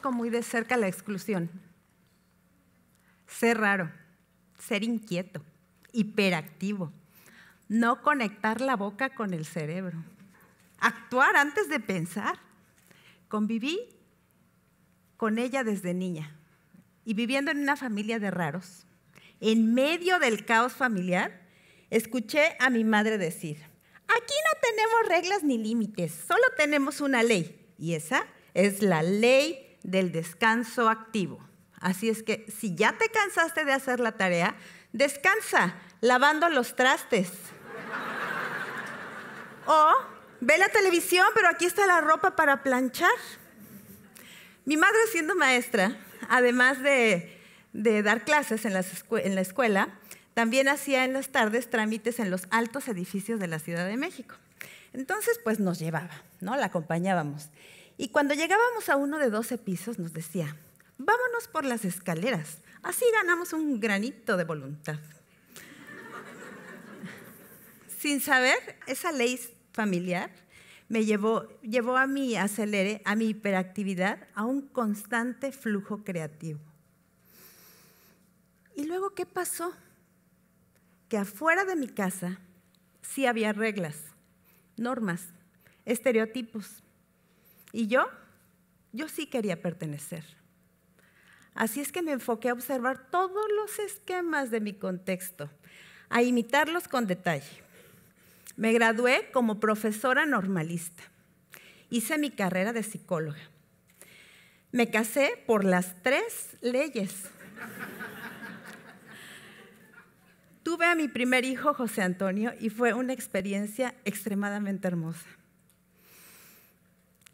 con muy de cerca la exclusión. Ser raro, ser inquieto, hiperactivo, no conectar la boca con el cerebro, actuar antes de pensar. Conviví con ella desde niña y viviendo en una familia de raros. En medio del caos familiar, escuché a mi madre decir, aquí no tenemos reglas ni límites, solo tenemos una ley, y esa es la ley del descanso activo. Así es que si ya te cansaste de hacer la tarea, descansa lavando los trastes. o ve la televisión, pero aquí está la ropa para planchar. Mi madre siendo maestra, además de, dar clases en, en la escuela, también hacía en las tardes trámites en los altos edificios de la Ciudad de México. Entonces, pues nos llevaba, ¿no? La acompañábamos. Y cuando llegábamos a uno de 12 pisos nos decía, vámonos por las escaleras, así ganamos un granito de voluntad. Sin saber, esa ley familiar me llevó, llevó a mi acelere, a mi hiperactividad, a un constante flujo creativo. ¿Y luego qué pasó? Que afuera de mi casa sí había reglas, normas, estereotipos. ¿Y yo? Yo sí quería pertenecer. Así es que me enfoqué a observar todos los esquemas de mi contexto, a imitarlos con detalle. Me gradué como profesora normalista. Hice mi carrera de psicóloga. Me casé por las tres leyes. Tuve a mi primer hijo, José Antonio, y fue una experiencia extremadamente hermosa.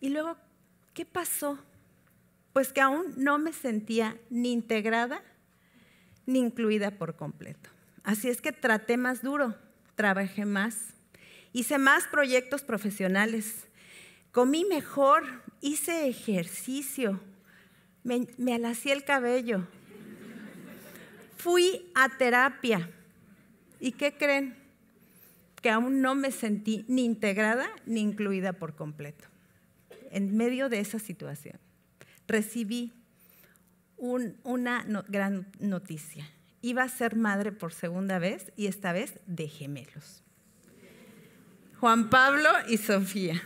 Y luego, ¿qué pasó? Pues que aún no me sentía ni integrada ni incluida por completo. Así es que traté más duro, trabajé más, hice más proyectos profesionales, comí mejor, hice ejercicio, me, el cabello, fui a terapia. ¿Y qué creen? Que aún no me sentí ni integrada ni incluida por completo en medio de esa situación, recibí una gran noticia. Iba a ser madre por segunda vez y esta vez de gemelos. Juan Pablo y Sofía.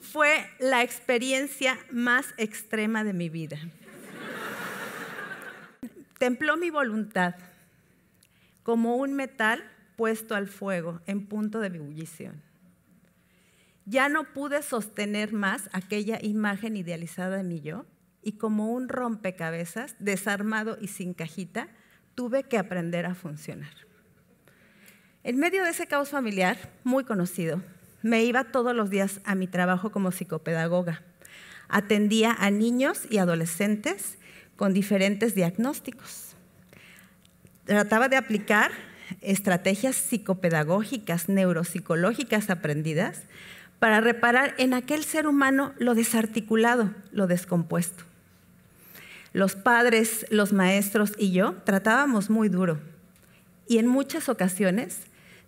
Fue la experiencia más extrema de mi vida. Templó mi voluntad como un metal puesto al fuego en punto de ebullición. Ya no pude sostener más aquella imagen idealizada de mi yo y como un rompecabezas, desarmado y sin cajita, tuve que aprender a funcionar. En medio de ese caos familiar, muy conocido, me iba todos los días a mi trabajo como psicopedagoga. Atendía a niños y adolescentes con diferentes diagnósticos. Trataba de aplicar estrategias psicopedagógicas, neuropsicológicas aprendidas para reparar en aquel ser humano lo desarticulado, lo descompuesto. Los padres, los maestros y yo tratábamos muy duro y en muchas ocasiones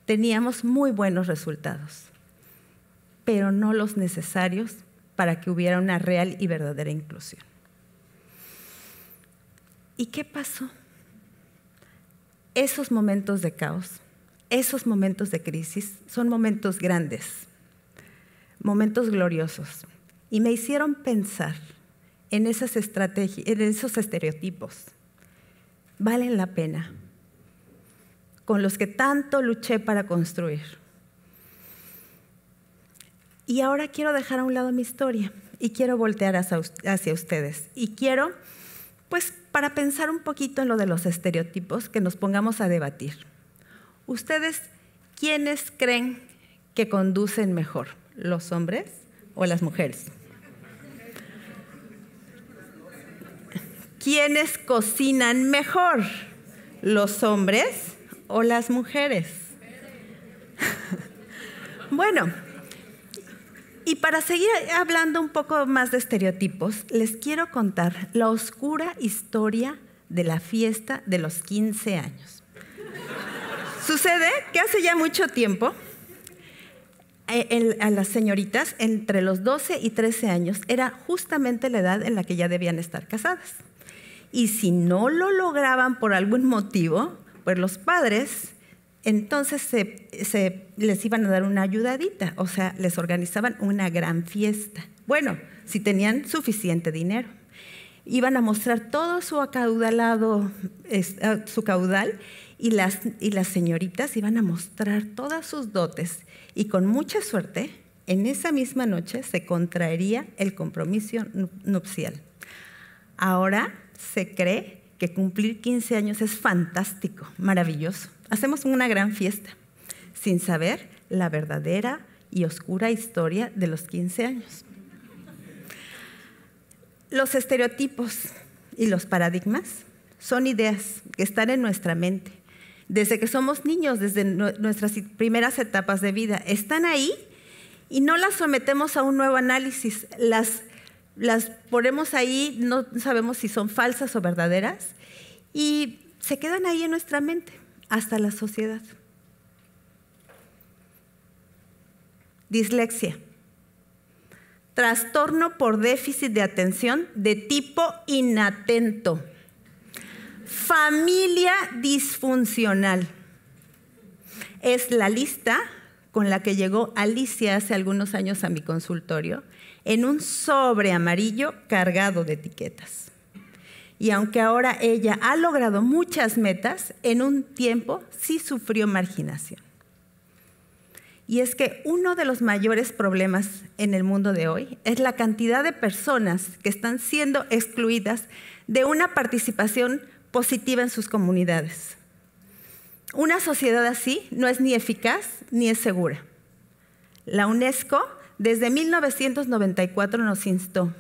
teníamos muy buenos resultados, pero no los necesarios para que hubiera una real y verdadera inclusión. ¿Y qué pasó? Esos momentos de caos, esos momentos de crisis son momentos grandes momentos gloriosos y me hicieron pensar en esas estrategias, en esos estereotipos. Valen la pena. Con los que tanto luché para construir. Y ahora quiero dejar a un lado mi historia y quiero voltear hacia ustedes. Y quiero, pues, para pensar un poquito en lo de los estereotipos, que nos pongamos a debatir. ¿Ustedes quiénes creen que conducen mejor? los hombres o las mujeres? ¿Quiénes cocinan mejor? ¿Los hombres o las mujeres? bueno, y para seguir hablando un poco más de estereotipos, les quiero contar la oscura historia de la fiesta de los 15 años. Sucede que hace ya mucho tiempo, eh, a las señoritas entre los 12 y 13 años era justamente la edad en la que ya debían estar casadas. Y si no lo lograban por algún motivo, pues los padres entonces se, se les iban a dar una ayudadita, o sea, les organizaban una gran fiesta. Bueno, si tenían suficiente dinero iban a mostrar todo su acaudalado, ah, su caudal, y las, y las señoritas iban a mostrar todas sus dotes. Y con mucha suerte, en esa misma noche se contraería el compromiso nupcial. Ahora se cree que cumplir 15 años es fantástico, maravilloso. Hacemos una gran fiesta, sin saber la verdadera y oscura historia de los 15 años. Los estereotipos y los paradigmas son ideas que están en nuestra mente. Desde que somos niños, desde nuestras primeras etapas de vida, están ahí y no las sometemos a un nuevo análisis. Las, las ponemos ahí, no sabemos si son falsas o verdaderas, y se quedan ahí en nuestra mente, hasta la sociedad. Dislexia trastorno por déficit de atención de tipo inatento, familia disfuncional. Es la lista con la que llegó Alicia hace algunos años a mi consultorio en un sobre amarillo cargado de etiquetas. Y aunque ahora ella ha logrado muchas metas, en un tiempo sí sufrió marginación. Y es que uno de los mayores problemas en el mundo de hoy es la cantidad de personas que están siendo excluidas de una participación positiva en sus comunidades. Una sociedad así no es ni eficaz ni es segura. La UNESCO desde 1994 nos instó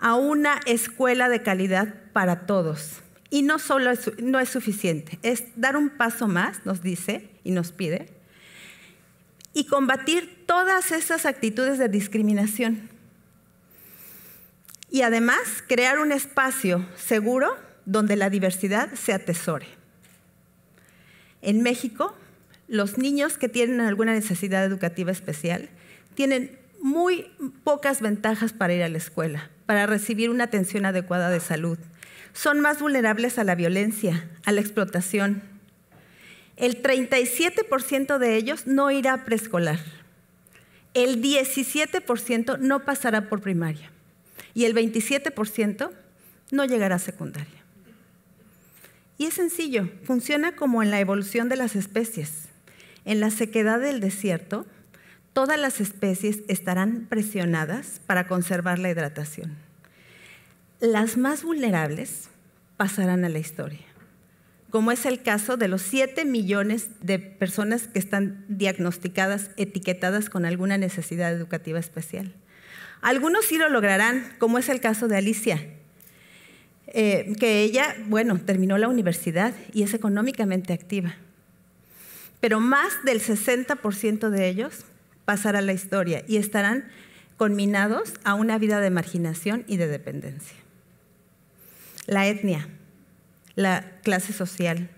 a una escuela de calidad para todos. Y no solo no es suficiente, es dar un paso más, nos dice y nos pide, y combatir todas esas actitudes de discriminación. Y además crear un espacio seguro donde la diversidad se atesore. En México, los niños que tienen alguna necesidad educativa especial tienen muy pocas ventajas para ir a la escuela, para recibir una atención adecuada de salud. Son más vulnerables a la violencia, a la explotación, el 37% de ellos no irá a preescolar, el 17% no pasará por primaria y el 27% no llegará a secundaria. Y es sencillo, funciona como en la evolución de las especies. En la sequedad del desierto, todas las especies estarán presionadas para conservar la hidratación. Las más vulnerables pasarán a la historia como es el caso de los 7 millones de personas que están diagnosticadas, etiquetadas con alguna necesidad educativa especial. Algunos sí lo lograrán, como es el caso de Alicia, eh, que ella, bueno, terminó la universidad y es económicamente activa. Pero más del 60% de ellos pasará la historia y estarán conminados a una vida de marginación y de dependencia. La etnia la clase social,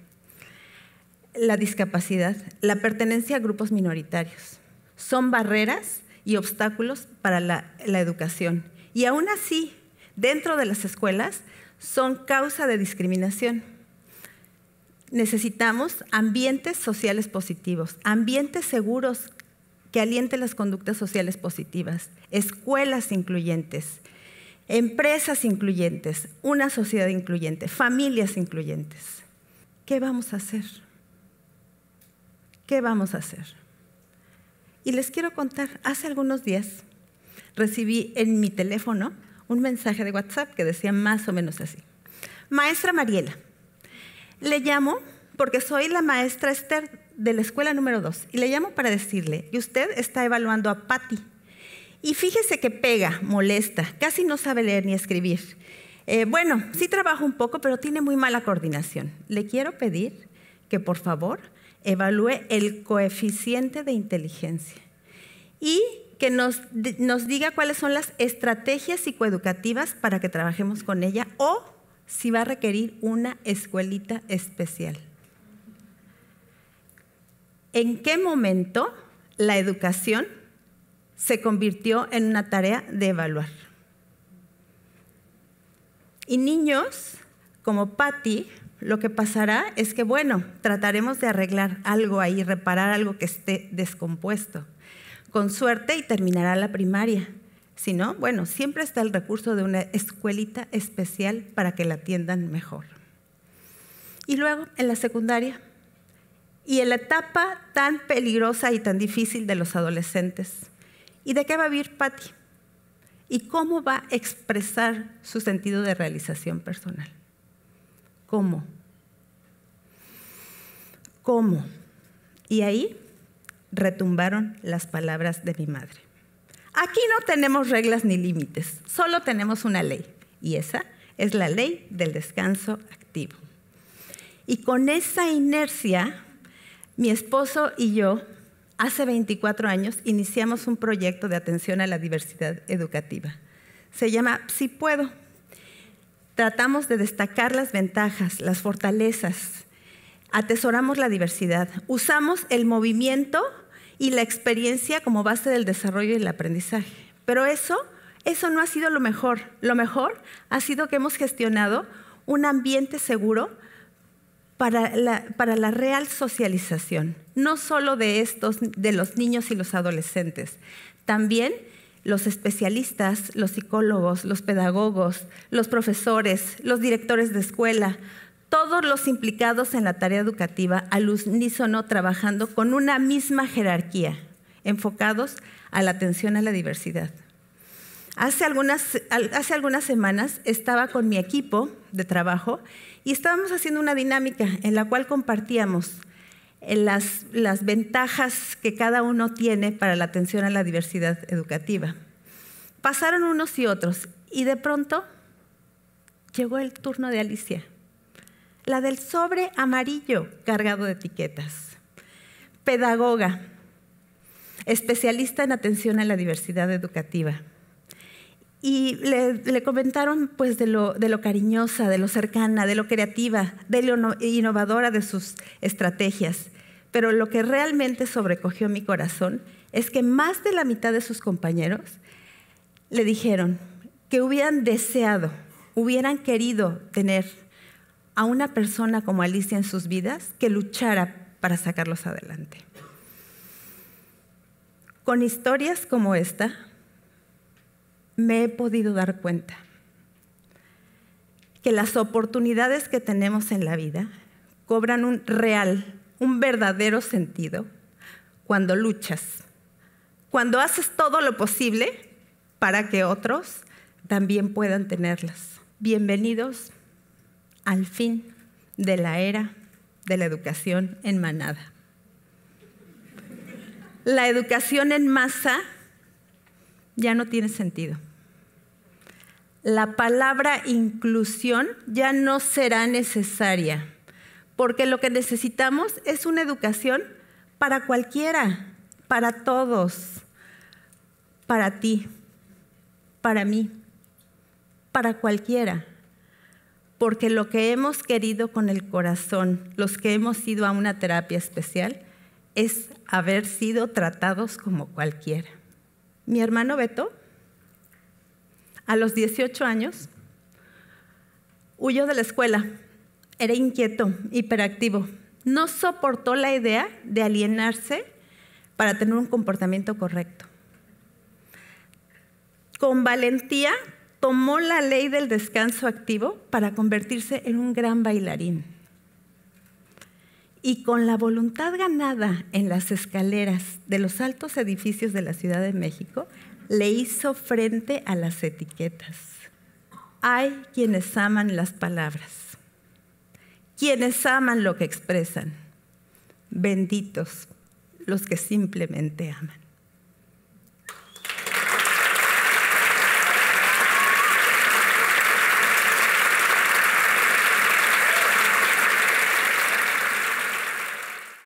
la discapacidad, la pertenencia a grupos minoritarios. Son barreras y obstáculos para la, educación. Y aún así, dentro de las escuelas, son causa de discriminación. Necesitamos ambientes sociales positivos, ambientes seguros que alienten las conductas sociales positivas, escuelas incluyentes, empresas incluyentes, una sociedad incluyente, familias incluyentes. ¿Qué vamos a hacer? ¿Qué vamos a hacer? Y les quiero contar, hace algunos días recibí en mi teléfono un mensaje de WhatsApp que decía más o menos así. Maestra Mariela, le llamo porque soy la maestra Esther de la escuela número 2 y le llamo para decirle que usted está evaluando a Patty, y fíjese que pega, molesta, casi no sabe leer ni escribir. Eh, bueno, sí trabaja un poco, pero tiene muy mala coordinación. Le quiero pedir que por favor evalúe el coeficiente de inteligencia y que nos, nos diga cuáles son las estrategias psicoeducativas para que trabajemos con ella o si va a requerir una escuelita especial. ¿En qué momento la educación se convirtió en una tarea de evaluar. Y niños como Patty, lo que pasará es que, bueno, trataremos de arreglar algo ahí, reparar algo que esté descompuesto. Con suerte y terminará la primaria. Si no, bueno, siempre está el recurso de una escuelita especial para que la atiendan mejor. Y luego, en la secundaria, y en la etapa tan peligrosa y tan difícil de los adolescentes, ¿Y de qué va a vivir Patti? ¿Y cómo va a expresar su sentido de realización personal? ¿Cómo? ¿Cómo? Y ahí retumbaron las palabras de mi madre. Aquí no tenemos reglas ni límites, solo tenemos una ley, y esa es la ley del descanso activo. Y con esa inercia, mi esposo y yo Hace 24 años iniciamos un proyecto de atención a la diversidad educativa. Se llama Si Puedo. Tratamos de destacar las ventajas, las fortalezas. Atesoramos la diversidad. Usamos el movimiento y la experiencia como base del desarrollo y el aprendizaje. Pero eso, eso no ha sido lo mejor. Lo mejor ha sido que hemos gestionado un ambiente seguro para la, real socialización, no solo de estos, de los niños y los adolescentes, también los especialistas, los psicólogos, los pedagogos, los profesores, los directores de escuela, todos los implicados en la tarea educativa al unísono trabajando con una misma jerarquía, enfocados a la atención a la diversidad. Hace algunas, hace algunas semanas estaba con mi equipo de trabajo y estábamos haciendo una dinámica en la cual compartíamos eh, las, las ventajas que cada uno tiene para la atención a la diversidad educativa. Pasaron unos y otros y de pronto llegó el turno de Alicia, la del sobre amarillo cargado de etiquetas, pedagoga, especialista en atención a la diversidad educativa y le, comentaron pues de lo cariñosa, de lo cercana, de lo creativa, de lo innovadora de sus estrategias. Pero lo que realmente sobrecogió mi corazón es que más de la mitad de sus compañeros le dijeron que hubieran deseado, hubieran querido tener a una persona como Alicia en sus vidas que luchara para sacarlos adelante. Con historias como esta, me he podido dar cuenta que las oportunidades que tenemos en la vida cobran un real, un verdadero sentido cuando luchas, cuando haces todo lo posible para que otros también puedan tenerlas. Bienvenidos al fin de la era de la educación en manada. La educación en masa ya no tiene sentido la palabra inclusión ya no será necesaria, porque lo que necesitamos es una educación para cualquiera, para todos, para ti, para mí, para cualquiera, porque lo que hemos querido con el corazón, los que hemos ido a una terapia especial, es haber sido tratados como cualquiera. Mi hermano Beto a los 18 años, huyó de la escuela. Era inquieto, hiperactivo. No soportó la idea de alienarse para tener un comportamiento correcto. Con valentía tomó la ley del descanso activo para convertirse en un gran bailarín y con la voluntad ganada en las escaleras de los altos edificios de la Ciudad de México, le hizo frente a las etiquetas. Hay quienes aman las palabras, quienes aman lo que expresan, benditos los que simplemente aman.